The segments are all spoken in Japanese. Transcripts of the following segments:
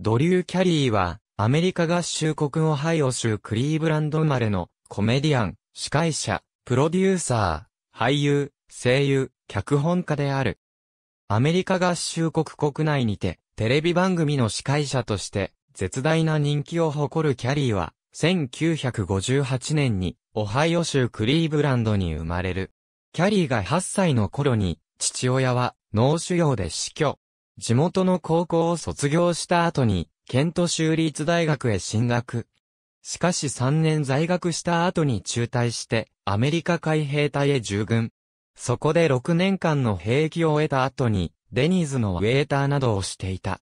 ドリュー・キャリーは、アメリカ合衆国オハイオ州クリーブランド生まれの、コメディアン、司会者、プロデューサー、俳優、声優、脚本家である。アメリカ合衆国国内にて、テレビ番組の司会者として、絶大な人気を誇るキャリーは、1958年に、オハイオ州クリーブランドに生まれる。キャリーが8歳の頃に、父親は脳腫瘍で死去。地元の高校を卒業した後に、ケント州立大学へ進学。しかし3年在学した後に中退して、アメリカ海兵隊へ従軍。そこで6年間の兵役を終えた後に、デニーズのウェーターなどをしていた。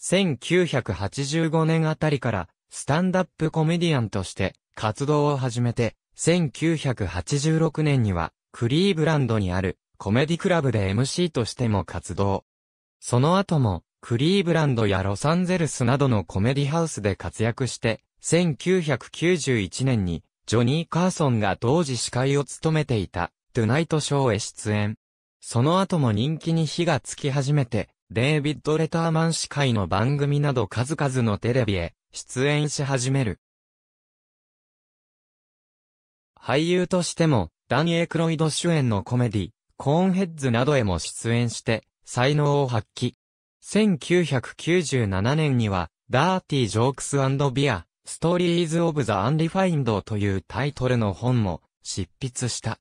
1985年あたりから、スタンダップコメディアンとして、活動を始めて、1986年には、クリーブランドにある、コメディクラブで MC としても活動。その後も、クリーブランドやロサンゼルスなどのコメディハウスで活躍して、1991年に、ジョニー・カーソンが当時司会を務めていた、トゥナイトショーへ出演。その後も人気に火がつき始めて、デイビッド・レターマン司会の番組など数々のテレビへ出演し始める。俳優としても、ダニエ・クロイド主演のコメディ、コーンヘッズなどへも出演して、才能を発揮。1997年には、ダーティー・ジョークスビア、ストーリーズ・オブ・ザ・アンリファインドというタイトルの本も執筆した。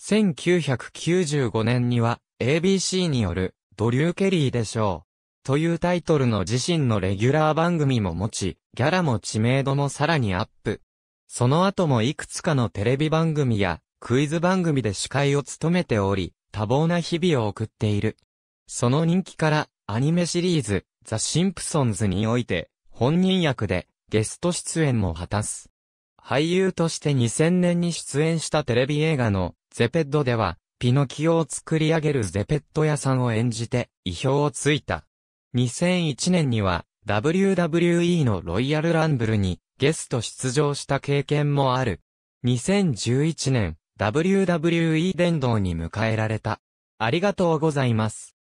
1995年には、ABC による、ドリュー・ケリーでしょう。というタイトルの自身のレギュラー番組も持ち、ギャラも知名度もさらにアップ。その後もいくつかのテレビ番組やクイズ番組で司会を務めており、多忙な日々を送っている。その人気から、アニメシリーズ、ザ・シンプソンズにおいて、本人役で、ゲスト出演も果たす。俳優として2000年に出演したテレビ映画の、ゼペッドでは、ピノキオを作り上げるゼペット屋さんを演じて、意表をついた。2001年には、WWE のロイヤルランブルに、ゲスト出場した経験もある。2011年、WWE 殿堂に迎えられた。ありがとうございます。